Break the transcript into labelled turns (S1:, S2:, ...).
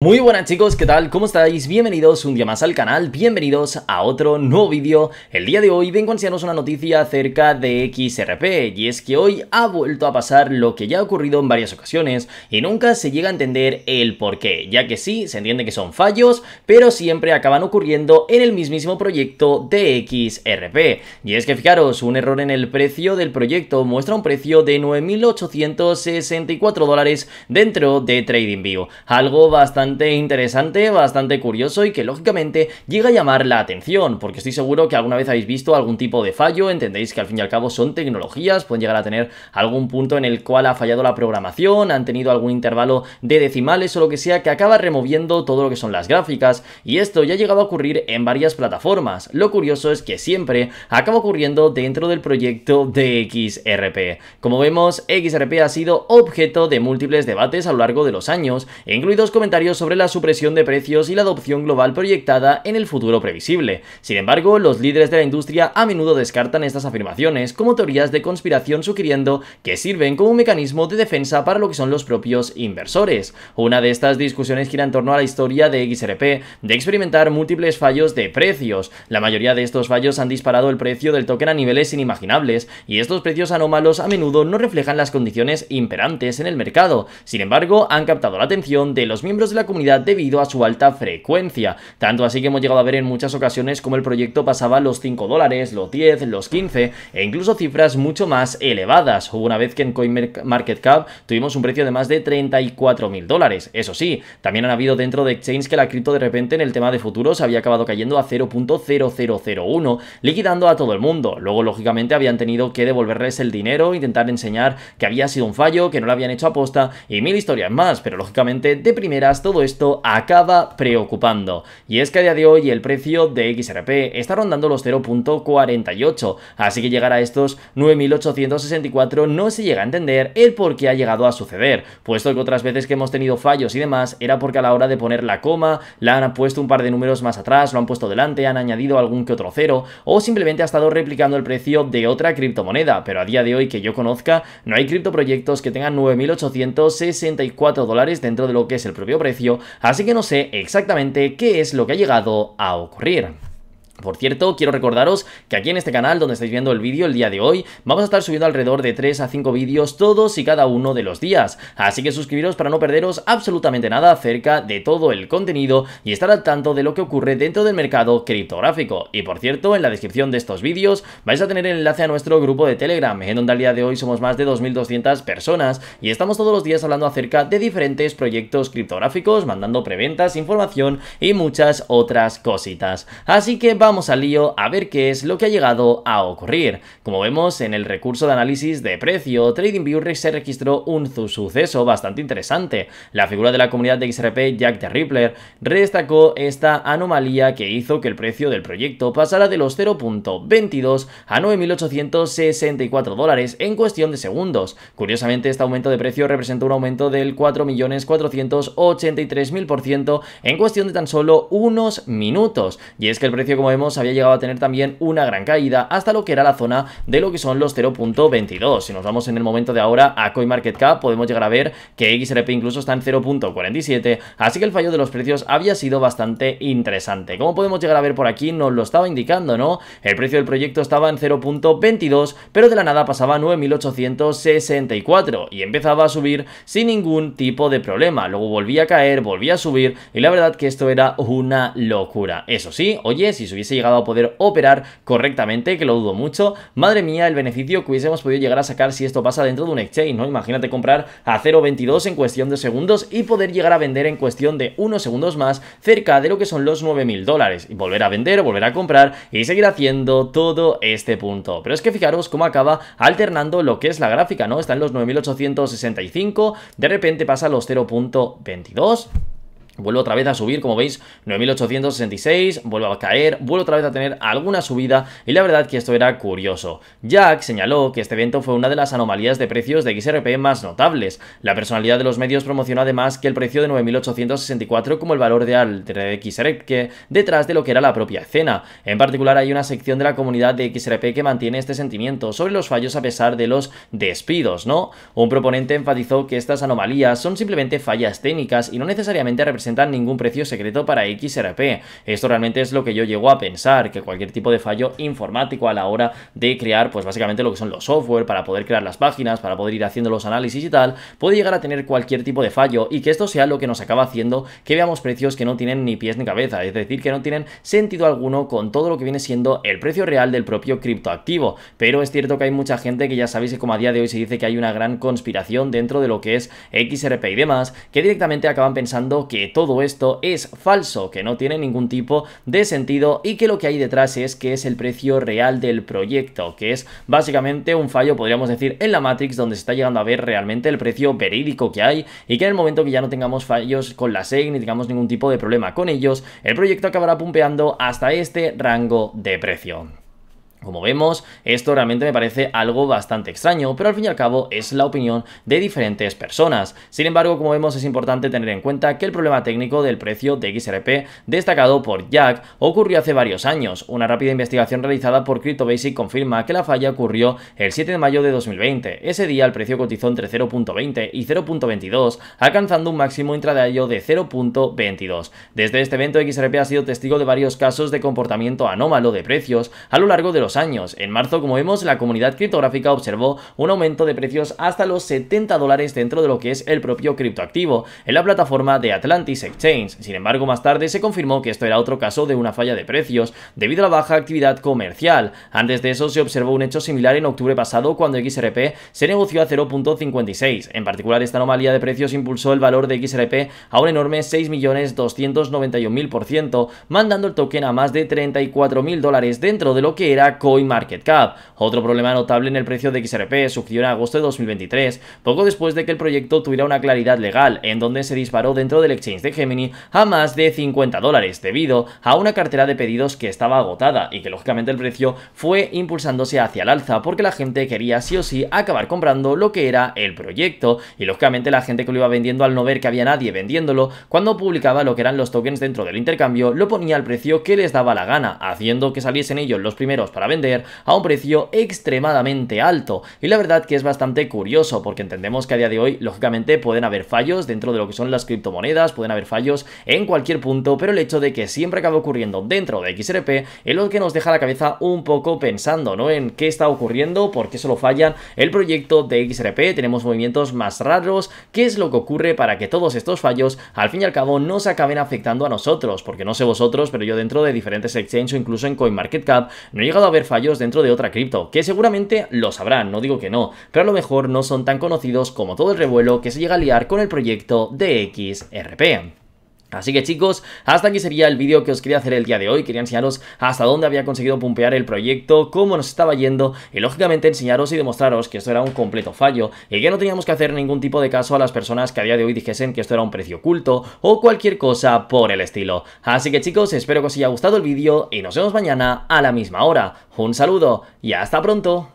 S1: Muy buenas chicos, ¿qué tal? ¿Cómo estáis? Bienvenidos un día más al canal, bienvenidos a otro nuevo vídeo. El día de hoy vengo a enseñaros una noticia acerca de XRP y es que hoy ha vuelto a pasar lo que ya ha ocurrido en varias ocasiones y nunca se llega a entender el por qué, ya que sí, se entiende que son fallos, pero siempre acaban ocurriendo en el mismísimo proyecto de XRP. Y es que fijaros, un error en el precio del proyecto muestra un precio de 9.864 dólares dentro de TradingView, algo bastante interesante, bastante curioso y que lógicamente llega a llamar la atención, porque estoy seguro que alguna vez habéis visto algún tipo de fallo, entendéis que al fin y al cabo son tecnologías, pueden llegar a tener algún punto en el cual ha fallado la programación, han tenido algún intervalo de decimales o lo que sea que acaba removiendo todo lo que son las gráficas y esto ya ha llegado a ocurrir en varias plataformas. Lo curioso es que siempre acaba ocurriendo dentro del proyecto de XRP. Como vemos, XRP ha sido objeto de múltiples debates a lo largo de los años, e incluidos comentarios sobre la supresión de precios y la adopción global proyectada en el futuro previsible. Sin embargo, los líderes de la industria a menudo descartan estas afirmaciones como teorías de conspiración sugiriendo que sirven como un mecanismo de defensa para lo que son los propios inversores. Una de estas discusiones gira en torno a la historia de XRP de experimentar múltiples fallos de precios. La mayoría de estos fallos han disparado el precio del token a niveles inimaginables y estos precios anómalos a menudo no reflejan las condiciones imperantes en el mercado. Sin embargo, han captado la atención de los miembros de la comunidad debido a su alta frecuencia. Tanto así que hemos llegado a ver en muchas ocasiones como el proyecto pasaba los 5 dólares, los 10, los 15 e incluso cifras mucho más elevadas. Hubo una vez que en CoinMarketCap tuvimos un precio de más de 34 mil dólares. Eso sí, también han habido dentro de exchanges que la cripto de repente en el tema de futuros había acabado cayendo a 0.0001, liquidando a todo el mundo. Luego, lógicamente, habían tenido que devolverles el dinero, intentar enseñar que había sido un fallo, que no lo habían hecho aposta y mil historias más, pero lógicamente de primeras todo esto acaba preocupando. Y es que a día de hoy el precio de XRP está rondando los 0.48, así que llegar a estos 9.864 no se llega a entender el por qué ha llegado a suceder, puesto que otras veces que hemos tenido fallos y demás era porque a la hora de poner la coma la han puesto un par de números más atrás, lo han puesto delante, han añadido algún que otro cero o simplemente ha estado replicando el precio de otra criptomoneda, pero a día de hoy que yo conozca no hay criptoproyectos que tengan 9.864 dólares dentro de lo que es el propio precio Así que no sé exactamente qué es lo que ha llegado a ocurrir. Por cierto, quiero recordaros que aquí en este canal donde estáis viendo el vídeo el día de hoy, vamos a estar subiendo alrededor de 3 a 5 vídeos todos y cada uno de los días, así que suscribiros para no perderos absolutamente nada acerca de todo el contenido y estar al tanto de lo que ocurre dentro del mercado criptográfico. Y por cierto, en la descripción de estos vídeos vais a tener el enlace a nuestro grupo de Telegram, en donde al día de hoy somos más de 2.200 personas y estamos todos los días hablando acerca de diferentes proyectos criptográficos, mandando preventas, información y muchas otras cositas. Así que vamos vamos al lío a ver qué es lo que ha llegado a ocurrir. Como vemos en el recurso de análisis de precio, TradingView se registró un suceso bastante interesante. La figura de la comunidad de XRP, Jack de Rippler, destacó esta anomalía que hizo que el precio del proyecto pasara de los 0.22 a 9.864 dólares en cuestión de segundos. Curiosamente, este aumento de precio representó un aumento del 4.483.000% en cuestión de tan solo unos minutos. Y es que el precio, como había llegado a tener también una gran caída hasta lo que era la zona de lo que son los 0.22. Si nos vamos en el momento de ahora a CoinMarketCap, podemos llegar a ver que XRP incluso está en 0.47, así que el fallo de los precios había sido bastante interesante. Como podemos llegar a ver por aquí, nos lo estaba indicando, ¿no? El precio del proyecto estaba en 0.22, pero de la nada pasaba a 9.864 y empezaba a subir sin ningún tipo de problema. Luego volvía a caer, volvía a subir y la verdad que esto era una locura. Eso sí, oye, si subiese llegado a poder operar correctamente, que lo dudo mucho. Madre mía, el beneficio que hubiésemos podido llegar a sacar si esto pasa dentro de un exchange, ¿no? Imagínate comprar a 0.22 en cuestión de segundos y poder llegar a vender en cuestión de unos segundos más cerca de lo que son los 9.000 dólares. Y volver a vender, o volver a comprar y seguir haciendo todo este punto. Pero es que fijaros cómo acaba alternando lo que es la gráfica, ¿no? Está en los 9.865, de repente pasa a los 0.22 vuelvo otra vez a subir, como veis, 9.866, vuelvo a caer, vuelvo otra vez a tener alguna subida y la verdad que esto era curioso. Jack señaló que este evento fue una de las anomalías de precios de XRP más notables. La personalidad de los medios promocionó además que el precio de 9.864 como el valor de de XRP detrás de lo que era la propia escena. En particular hay una sección de la comunidad de XRP que mantiene este sentimiento sobre los fallos a pesar de los despidos, ¿no? Un proponente enfatizó que estas anomalías son simplemente fallas técnicas y no necesariamente representan ningún precio secreto para XRP. Esto realmente es lo que yo llego a pensar, que cualquier tipo de fallo informático a la hora de crear, pues básicamente lo que son los software, para poder crear las páginas, para poder ir haciendo los análisis y tal, puede llegar a tener cualquier tipo de fallo y que esto sea lo que nos acaba haciendo que veamos precios que no tienen ni pies ni cabeza, es decir, que no tienen sentido alguno con todo lo que viene siendo el precio real del propio criptoactivo. Pero es cierto que hay mucha gente que ya sabéis que como a día de hoy se dice que hay una gran conspiración dentro de lo que es XRP y demás, que directamente acaban pensando que todo esto es falso, que no tiene ningún tipo de sentido y que lo que hay detrás es que es el precio real del proyecto, que es básicamente un fallo, podríamos decir, en la Matrix donde se está llegando a ver realmente el precio verídico que hay y que en el momento que ya no tengamos fallos con la SEG ni tengamos ningún tipo de problema con ellos, el proyecto acabará pumpeando hasta este rango de precio. Como vemos, esto realmente me parece algo bastante extraño, pero al fin y al cabo es la opinión de diferentes personas. Sin embargo, como vemos, es importante tener en cuenta que el problema técnico del precio de XRP, destacado por Jack, ocurrió hace varios años. Una rápida investigación realizada por CryptoBasic confirma que la falla ocurrió el 7 de mayo de 2020. Ese día el precio cotizó entre 0.20 y 0.22, alcanzando un máximo intradayo de 0.22. Desde este evento, XRP ha sido testigo de varios casos de comportamiento anómalo de precios a lo largo de los años. En marzo, como vemos, la comunidad criptográfica observó un aumento de precios hasta los 70 dólares dentro de lo que es el propio criptoactivo en la plataforma de Atlantis Exchange. Sin embargo, más tarde se confirmó que esto era otro caso de una falla de precios debido a la baja actividad comercial. Antes de eso se observó un hecho similar en octubre pasado cuando XRP se negoció a 0.56. En particular, esta anomalía de precios impulsó el valor de XRP a un enorme 6.291.000%, mandando el token a más de 34.000 dólares dentro de lo que era Market CoinMarketCap. Otro problema notable en el precio de XRP surgió en agosto de 2023, poco después de que el proyecto tuviera una claridad legal, en donde se disparó dentro del exchange de Gemini a más de 50 dólares, debido a una cartera de pedidos que estaba agotada y que lógicamente el precio fue impulsándose hacia el alza porque la gente quería sí o sí acabar comprando lo que era el proyecto y lógicamente la gente que lo iba vendiendo al no ver que había nadie vendiéndolo, cuando publicaba lo que eran los tokens dentro del intercambio, lo ponía al precio que les daba la gana, haciendo que saliesen ellos los primeros para vender a un precio extremadamente alto. Y la verdad que es bastante curioso porque entendemos que a día de hoy, lógicamente, pueden haber fallos dentro de lo que son las criptomonedas, pueden haber fallos en cualquier punto, pero el hecho de que siempre acabe ocurriendo dentro de XRP es lo que nos deja la cabeza un poco pensando, ¿no? En qué está ocurriendo, por qué solo fallan el proyecto de XRP, tenemos movimientos más raros, qué es lo que ocurre para que todos estos fallos al fin y al cabo no se acaben afectando a nosotros, porque no sé vosotros, pero yo dentro de diferentes exchanges o incluso en CoinMarketCap no he llegado a fallos dentro de otra cripto, que seguramente lo sabrán, no digo que no, pero a lo mejor no son tan conocidos como todo el revuelo que se llega a liar con el proyecto de XRP. Así que chicos, hasta aquí sería el vídeo que os quería hacer el día de hoy, quería enseñaros hasta dónde había conseguido pumpear el proyecto, cómo nos estaba yendo y lógicamente enseñaros y demostraros que esto era un completo fallo y que no teníamos que hacer ningún tipo de caso a las personas que a día de hoy dijesen que esto era un precio oculto o cualquier cosa por el estilo. Así que chicos, espero que os haya gustado el vídeo y nos vemos mañana a la misma hora. Un saludo y hasta pronto.